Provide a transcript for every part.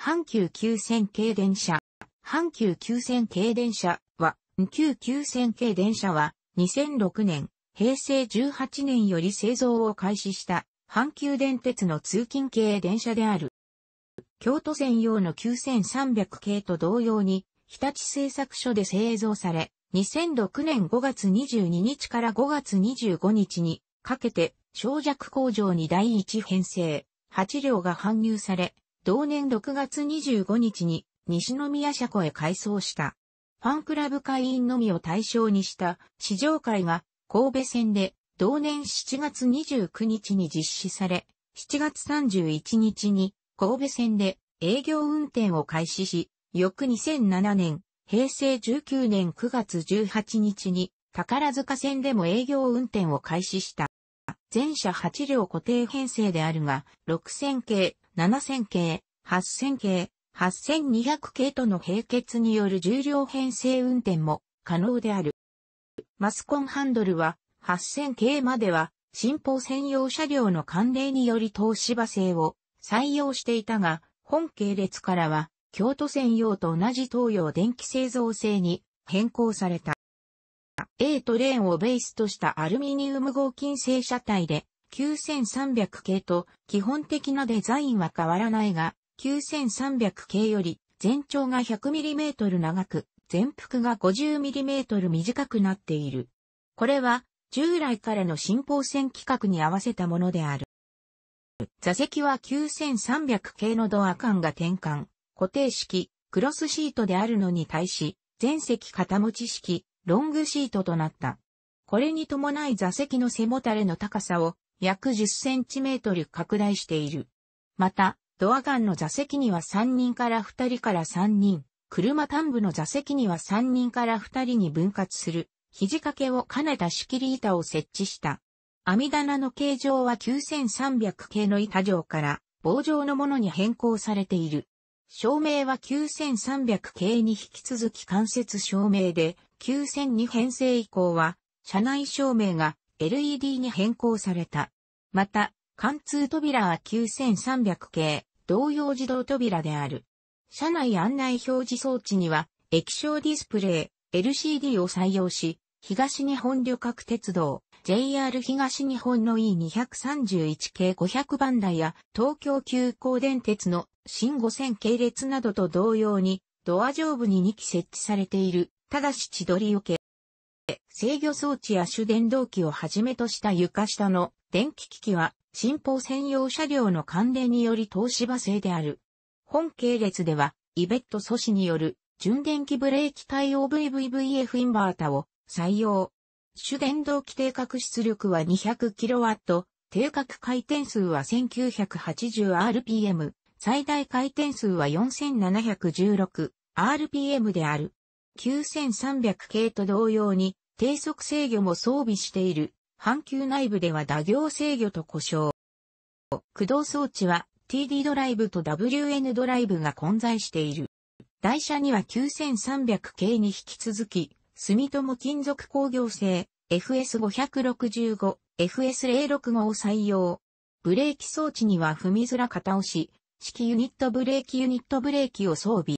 阪急急線系電車。阪急急線系電車は、旧急線系電車は、2006年、平成18年より製造を開始した、阪急電鉄の通勤系電車である。京都線用の9300系と同様に、日立製作所で製造され、2006年5月22日から5月25日にかけて、小弱工場に第一編成、8両が搬入され、同年6月25日に西宮車庫へ改装した。ファンクラブ会員のみを対象にした試乗会が神戸線で同年7月29日に実施され、7月31日に神戸線で営業運転を開始し、翌2007年、平成19年9月18日に宝塚線でも営業運転を開始した。全車8両固定編成であるが、6000系、7000系、8000系、8200系との並結による重量編成運転も可能である。マスコンハンドルは8000系までは新法専用車両の慣例により東芝製を採用していたが、本系列からは京都専用と同じ東洋電気製造製に変更された。A トレーンをベースとしたアルミニウム合金製車体で9300系と基本的なデザインは変わらないが、9300系より全長が 100mm 長く、全幅が 50mm 短くなっている。これは従来からの新方線規格に合わせたものである。座席は9300系のドア間が転換、固定式、クロスシートであるのに対し、全席片持ち式、ロングシートとなった。これに伴い座席の背もたれの高さを約10センチメートル拡大している。また、ドアガンの座席には3人から2人から3人、車端部の座席には3人から2人に分割する、肘掛けを兼ねた仕切り板を設置した。網棚の形状は9300系の板状から棒状のものに変更されている。照明は9300系に引き続き間接照明で、9002編成以降は、車内照明が LED に変更された。また、貫通扉は9300系、同様自動扉である。車内案内表示装置には、液晶ディスプレイ、LCD を採用し、東日本旅客鉄道、JR 東日本の E231 系500番台や、東京急行電鉄の新5000系列などと同様に、ドア上部に2機設置されている、ただし千鳥受け、制御装置や主電動機をはじめとした床下の電気機器は新法専用車両の関連により東芝製である。本系列では、イベット素子による純電気ブレーキ対応 VVVF インバータを採用。主電動機定格出力は 200kW、定格回転数は 1980rpm、最大回転数は 4716rpm である。9300系と同様に、低速制御も装備している、阪急内部では打行制御と呼称。駆動装置は TD ドライブと WN ドライブが混在している。台車には9300系に引き続き、住友金属工業製 FS565、FS065 を採用。ブレーキ装置には踏みづら片押し、式ユニットブレーキユニットブレーキを装備。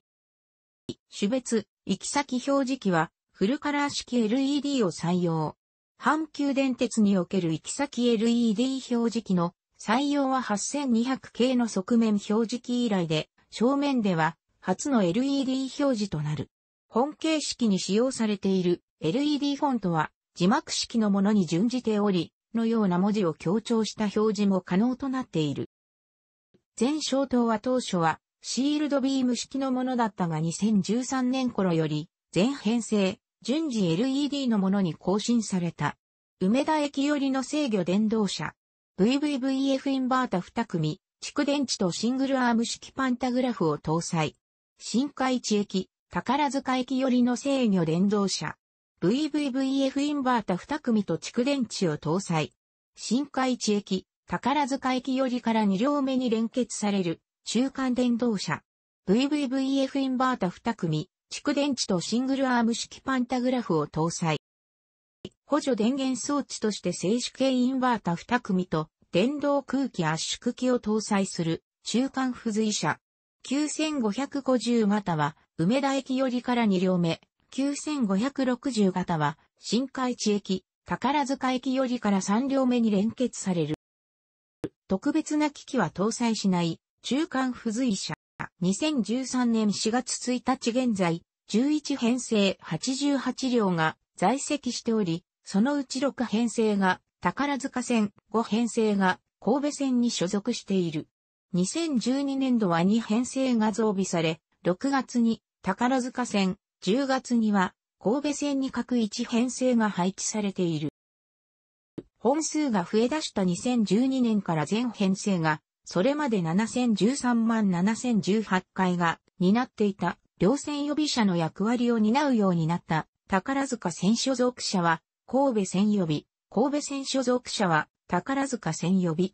種別、行き先表示器はフルカラー式 LED を採用。阪急電鉄における行き先 LED 表示器の採用は8200系の側面表示器以来で、正面では初の LED 表示となる。本形式に使用されている LED フォントは字幕式のものに準じており、のような文字を強調した表示も可能となっている。全消灯は当初はシールドビーム式のものだったが2013年頃より全編成順次 LED のものに更新された。梅田駅寄りの制御電動車。VVVF インバータ2組、蓄電池とシングルアーム式パンタグラフを搭載。新海地駅、宝塚駅寄りの制御電動車。VVVF インバータ2組と蓄電池を搭載。新海地駅、宝塚駅寄りから2両目に連結される中間電動車。VVVF インバータ2組、蓄電池とシングルアーム式パンタグラフを搭載。補助電源装置として静止系インバータ2組と電動空気圧縮機を搭載する中間付随車。9550型は梅田駅よりから2両目。9560型は新海地駅、宝塚駅よりから3両目に連結される。特別な機器は搭載しない中間付随車。2013年4月1日現在、11編成88両が在籍しており、そのうち6編成が宝塚線、5編成が神戸線に所属している。2012年度は2編成が増備され、6月に宝塚線、10月には神戸線に各1編成が配置されている。本数が増え出した2012年から全編成がそれまで7013万7018回が担っていた両線予備者の役割を担うようになった宝塚線所属者は神戸線予備、神戸線所属者は宝塚線予備。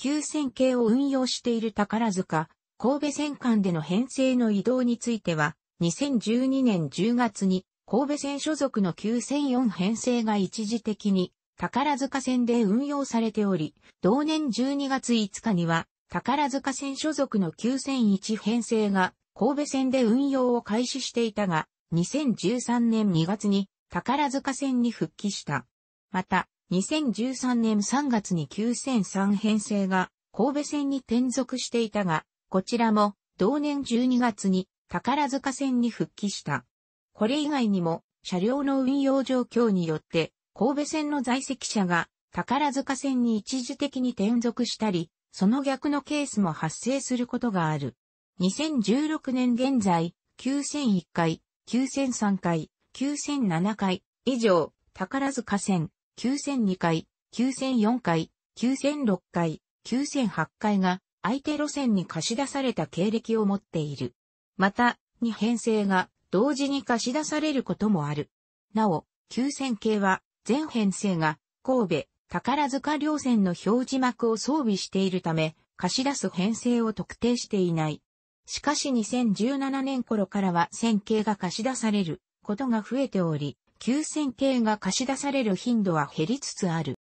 9000系を運用している宝塚、神戸線間での編成の移動については、2012年10月に神戸線所属の9004編成が一時的に宝塚線で運用されており、同年12月5日には宝塚線所属の9001編成が神戸線で運用を開始していたが、2013年2月に宝塚線に復帰した。また、2013年3月に9003編成が神戸線に転属していたが、こちらも同年12月に宝塚線に復帰した。これ以外にも車両の運用状況によって神戸線の在籍者が宝塚線に一時的に転属したり、その逆のケースも発生することがある。2016年現在、9001回、9003回、9007回、以上、宝塚線、9002回、9004回、9006回、9008回が、相手路線に貸し出された経歴を持っている。また、2編成が同時に貸し出されることもある。なお、9000系は全編成が神戸、宝塚両線の表示幕を装備しているため、貸し出す編成を特定していない。しかし2017年頃からは線形が貸し出されることが増えており、旧線形が貸し出される頻度は減りつつある。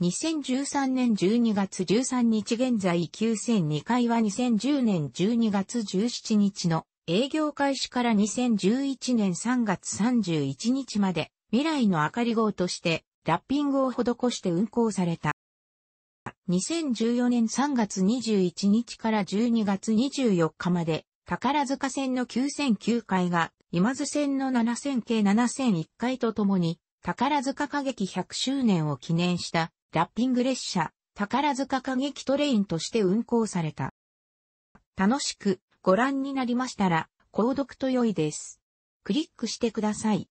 2013年12月13日現在旧線2回は2010年12月17日の営業開始から2011年3月31日まで未来の明かり号としてラッピングを施して運行された。2014年3月21日から12月24日まで、宝塚線の9009回が、今津線の7000系7001回とともに、宝塚歌劇100周年を記念したラッピング列車、宝塚歌劇トレインとして運行された。楽しくご覧になりましたら、購読と良いです。クリックしてください。